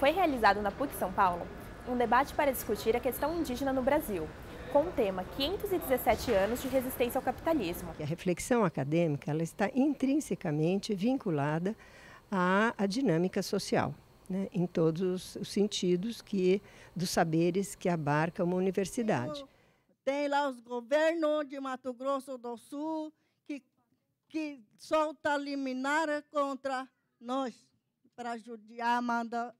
foi realizado na PUC São Paulo um debate para discutir a questão indígena no Brasil, com o tema 517 anos de resistência ao capitalismo. A reflexão acadêmica ela está intrinsecamente vinculada à, à dinâmica social. Né, em todos os sentidos que dos saberes que abarca uma universidade. Tem lá os governos de Mato Grosso do Sul que, que solta liminar contra nós para judiar, manda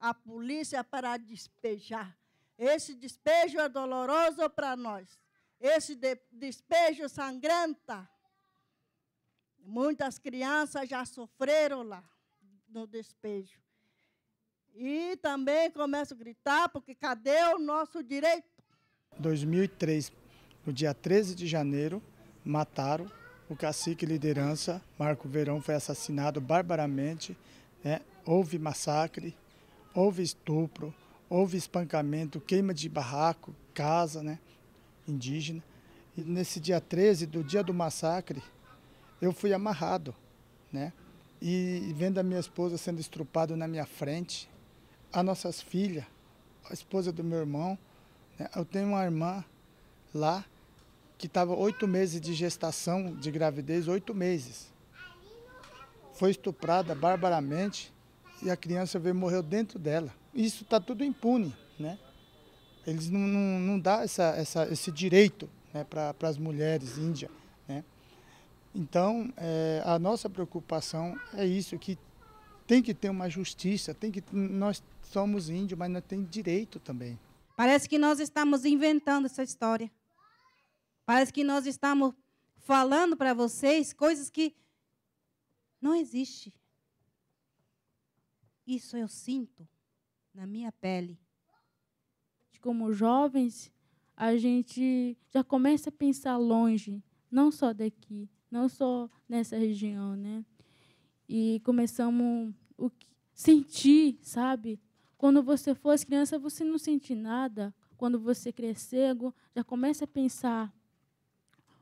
a polícia para despejar. Esse despejo é doloroso para nós. Esse despejo sangrenta. Muitas crianças já sofreram lá no despejo. E também começo a gritar, porque cadê o nosso direito? 2003, no dia 13 de janeiro, mataram o cacique liderança, Marco Verão, foi assassinado barbaramente né? Houve massacre, houve estupro, houve espancamento, queima de barraco, casa né? indígena. E nesse dia 13, do dia do massacre, eu fui amarrado. Né? E vendo a minha esposa sendo estrupada na minha frente, as nossas filhas, a esposa do meu irmão, né? eu tenho uma irmã lá que estava oito meses de gestação, de gravidez, oito meses foi estuprada barbaramente e a criança veio morreu dentro dela. Isso está tudo impune, né? Eles não, não, não dá essa, essa, esse direito né, para as mulheres índias. Né? Então, é, a nossa preocupação é isso, que tem que ter uma justiça, tem que nós somos índios, mas nós temos direito também. Parece que nós estamos inventando essa história. Parece que nós estamos falando para vocês coisas que não existe. Isso eu sinto na minha pele. Como jovens, a gente já começa a pensar longe, não só daqui, não só nessa região, né? E começamos o que, sentir, sabe? Quando você for criança, você não sente nada. Quando você crescer, já começa a pensar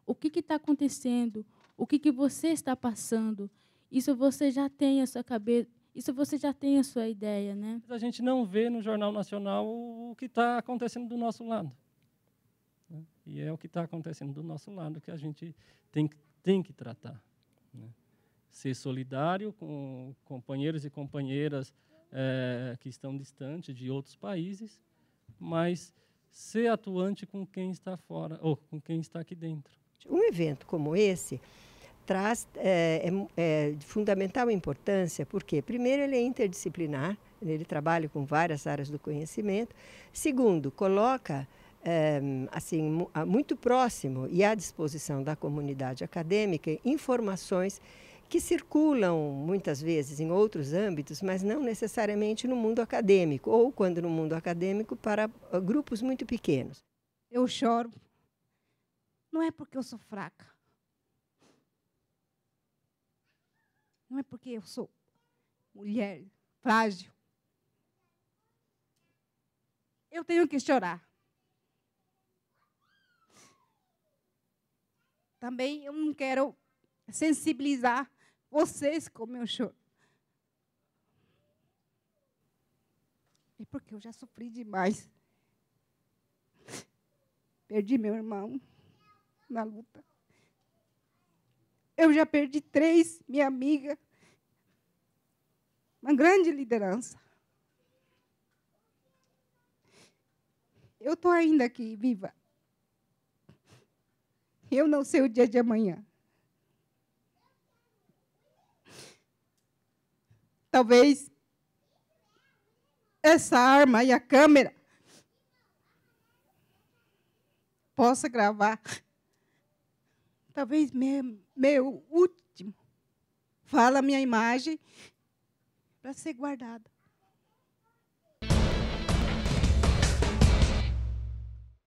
o que está acontecendo, o que, que você está passando. Isso você já tem a sua cabeça, isso você já tem a sua ideia, né? a gente não vê no Jornal Nacional o que está acontecendo do nosso lado. Né? E é o que está acontecendo do nosso lado que a gente tem, tem que tratar. Né? Ser solidário com companheiros e companheiras é, que estão distantes de outros países, mas ser atuante com quem está fora ou com quem está aqui dentro. Um evento como esse traz é, é, é, de fundamental importância, porque, primeiro, ele é interdisciplinar, ele trabalha com várias áreas do conhecimento. Segundo, coloca é, assim muito próximo e à disposição da comunidade acadêmica informações que circulam muitas vezes em outros âmbitos, mas não necessariamente no mundo acadêmico, ou quando no mundo acadêmico, para ah, grupos muito pequenos. Eu choro. Não é porque eu sou fraca Não é porque eu sou mulher frágil. Eu tenho que chorar. Também eu não quero sensibilizar vocês com meu choro. É porque eu já sofri demais. Perdi meu irmão na luta. Eu já perdi três, minha amiga. Uma grande liderança. Eu estou ainda aqui, viva. Eu não sei o dia de amanhã. Talvez essa arma e a câmera possa gravar talvez meu, meu último, fala a minha imagem para ser guardada.